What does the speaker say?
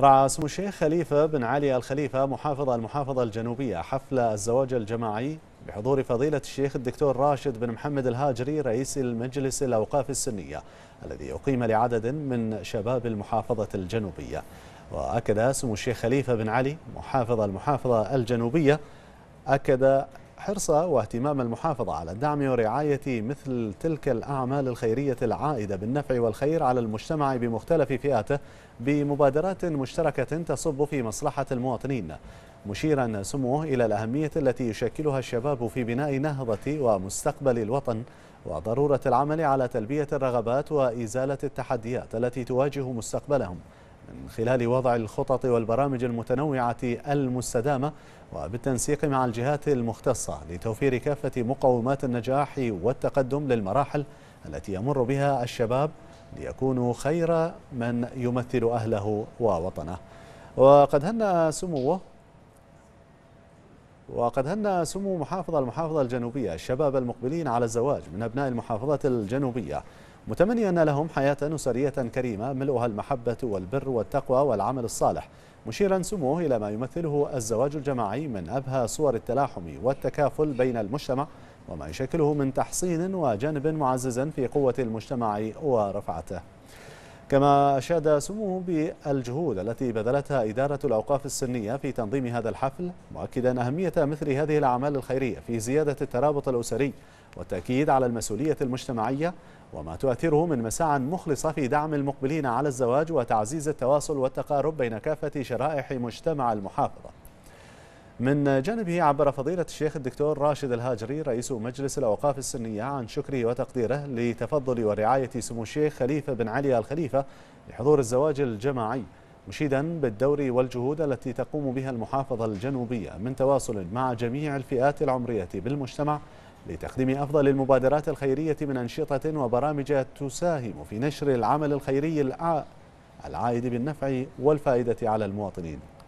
رعى سمو الشيخ خليفة بن علي الخليفة محافظ المحافظة الجنوبية حفل الزواج الجماعي بحضور فضيلة الشيخ الدكتور راشد بن محمد الهاجري رئيس المجلس الأوقاف السنية الذي أقيم لعدد من شباب المحافظة الجنوبية وأكد سمو الشيخ خليفة بن علي محافظ المحافظة الجنوبية أكد حرص واهتمام المحافظة على دعم ورعاية مثل تلك الأعمال الخيرية العائدة بالنفع والخير على المجتمع بمختلف فئاته بمبادرات مشتركة تصب في مصلحة المواطنين مشيرا سموه إلى الأهمية التي يشكلها الشباب في بناء نهضة ومستقبل الوطن وضرورة العمل على تلبية الرغبات وإزالة التحديات التي تواجه مستقبلهم من خلال وضع الخطط والبرامج المتنوعة المستدامة وبالتنسيق مع الجهات المختصة لتوفير كافة مقومات النجاح والتقدم للمراحل التي يمر بها الشباب ليكونوا خير من يمثل أهله ووطنه وقد هنى سموه وقد هنى سمو محافظ المحافظة الجنوبية الشباب المقبلين على الزواج من أبناء المحافظة الجنوبية متمنيا لهم حياة أسرية كريمة ملؤها المحبة والبر والتقوى والعمل الصالح مشيرا سموه إلى ما يمثله الزواج الجماعي من أبهى صور التلاحم والتكافل بين المجتمع وما يشكله من تحصين وجانب معزز في قوة المجتمع ورفعته كما أشاد سموه بالجهود التي بذلتها إدارة الأوقاف السنية في تنظيم هذا الحفل مؤكدا أهمية مثل هذه الأعمال الخيرية في زيادة الترابط الأسري والتأكيد على المسؤولية المجتمعية وما تؤثره من مساع مخلصة في دعم المقبلين على الزواج وتعزيز التواصل والتقارب بين كافة شرائح مجتمع المحافظة من جانبه عبر فضيلة الشيخ الدكتور راشد الهاجري رئيس مجلس الأوقاف السنية عن شكره وتقديره لتفضل ورعاية سمو الشيخ خليفة بن علي الخليفة لحضور الزواج الجماعي مشيدا بالدور والجهود التي تقوم بها المحافظة الجنوبية من تواصل مع جميع الفئات العمرية بالمجتمع لتقديم أفضل المبادرات الخيرية من أنشطة وبرامج تساهم في نشر العمل الخيري العائد بالنفع والفائدة على المواطنين